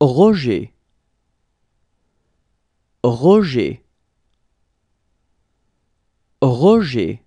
Roger Roger Roger